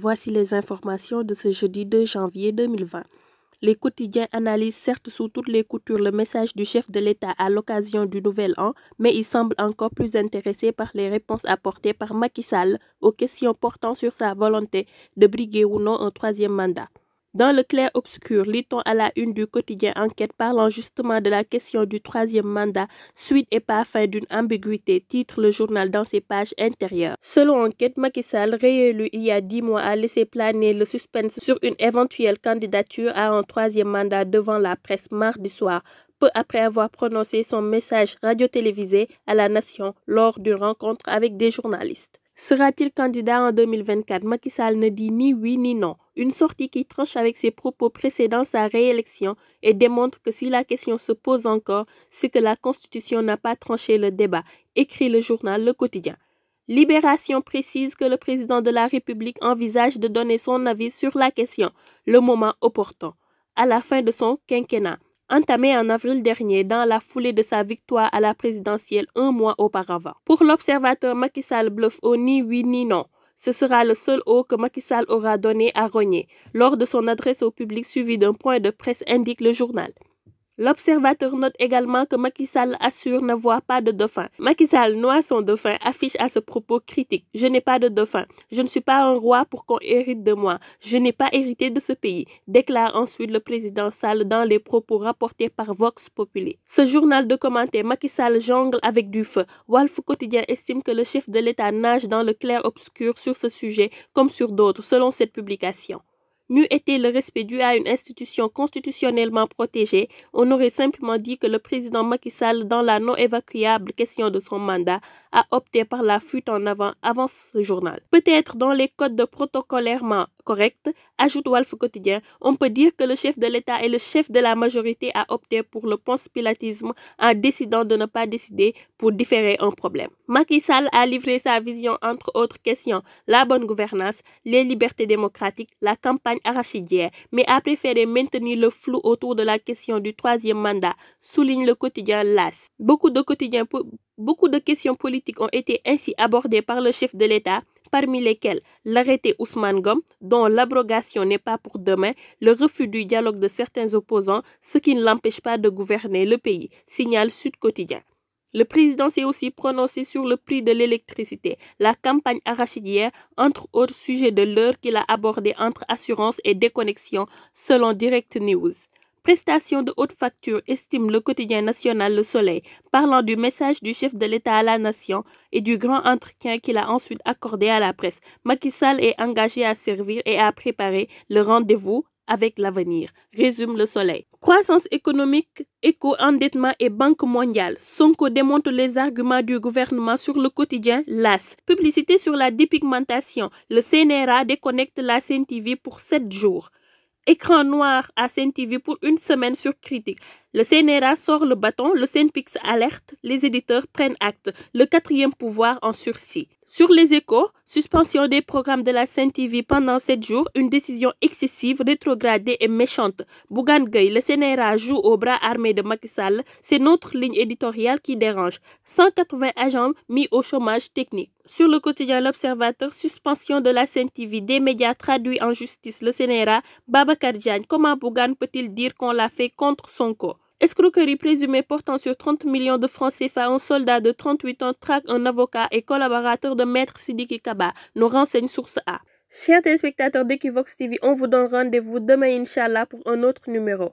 Voici les informations de ce jeudi 2 janvier 2020. Les quotidiens analysent certes sous toutes les coutures le message du chef de l'État à l'occasion du nouvel an, mais ils semblent encore plus intéressés par les réponses apportées par Macky Sall aux questions portant sur sa volonté de briguer ou non un troisième mandat. Dans le clair-obscur, lit-on à la une du quotidien Enquête parlant justement de la question du troisième mandat, suite et pas fin d'une ambiguïté, titre le journal dans ses pages intérieures. Selon Enquête, Macky Sall, réélu il y a dix mois, a laissé planer le suspense sur une éventuelle candidature à un troisième mandat devant la presse mardi soir peu après avoir prononcé son message radio-télévisé à la nation lors d'une rencontre avec des journalistes. Sera-t-il candidat en 2024 Macky Sall ne dit ni oui ni non. Une sortie qui tranche avec ses propos précédents sa réélection et démontre que si la question se pose encore, c'est que la Constitution n'a pas tranché le débat, écrit le journal Le Quotidien. Libération précise que le président de la République envisage de donner son avis sur la question, le moment opportun, à la fin de son quinquennat entamé en avril dernier dans la foulée de sa victoire à la présidentielle un mois auparavant. Pour l'observateur Macky Sall bluff au ni oui ni non. Ce sera le seul haut que Macky Sall aura donné à Rogné lors de son adresse au public suivie d'un point de presse, indique le journal. L'observateur note également que Macky Sall assure ne pas de dauphin. Macky Sall noie son dauphin, affiche à ce propos critique. Je n'ai pas de dauphin. Je ne suis pas un roi pour qu'on hérite de moi. Je n'ai pas hérité de ce pays, déclare ensuite le président Sall dans les propos rapportés par Vox Populi. Ce journal de commentaires Macky Sall jongle avec du feu. Wolf Quotidien estime que le chef de l'État nage dans le clair-obscur sur ce sujet comme sur d'autres, selon cette publication. N'eût été le respect dû à une institution constitutionnellement protégée, on aurait simplement dit que le président Macky Sall, dans la non évacuable question de son mandat, a opté par la fuite en avant avant ce journal. Peut-être dans les codes de protocolairement correcte, ajoute Wolf Quotidien, on peut dire que le chef de l'État et le chef de la majorité a opté pour le conspiratisme en décidant de ne pas décider pour différer un problème. Macky Sall a livré sa vision entre autres questions, la bonne gouvernance, les libertés démocratiques, la campagne arachidière, mais a préféré maintenir le flou autour de la question du troisième mandat, souligne le quotidien LAS. beaucoup de questions politiques ont été ainsi abordées par le chef de l'État parmi lesquels l'arrêté Ousmane Gom, dont l'abrogation n'est pas pour demain, le refus du dialogue de certains opposants, ce qui ne l'empêche pas de gouverner le pays, signale Sud Quotidien. Le président s'est aussi prononcé sur le prix de l'électricité, la campagne arachidière, entre autres sujets de l'heure qu'il a abordé entre assurance et déconnexion, selon Direct News. Prestation de haute facture estime le quotidien national Le Soleil, parlant du message du chef de l'État à la nation et du grand entretien qu'il a ensuite accordé à la presse. Macky Sall est engagé à servir et à préparer le rendez-vous avec l'avenir, résume le soleil. Croissance économique, éco-endettement et Banque mondiale. Sonko démonte les arguments du gouvernement sur le quotidien LAS. Publicité sur la dépigmentation. Le CNRA déconnecte la CNTV pour 7 jours. Écran noir à Saint-TV pour une semaine sur critique. Le CNRA sort le bâton, le CNPix alerte, les éditeurs prennent acte. Le quatrième pouvoir en sursis. Sur les échos, suspension des programmes de la Sainte TV pendant sept jours, une décision excessive, rétrogradée et méchante. Bougan Gueye, le CNRA joue au bras armé de Macky Sall, c'est notre ligne éditoriale qui dérange. 180 agents mis au chômage technique. Sur le quotidien L'Observateur, suspension de la Sainte TV, des médias traduits en justice, le CNRA, Baba Diagne, comment Bougan peut-il dire qu'on l'a fait contre son corps Escroquerie présumée portant sur 30 millions de francs CFA, un soldat de 38 ans traque un avocat et collaborateur de Maître Sidi Kaba, Nos renseigne Source A. Chers téléspectateurs d'Equivox TV, on vous donne rendez-vous demain, Inch'Allah, pour un autre numéro.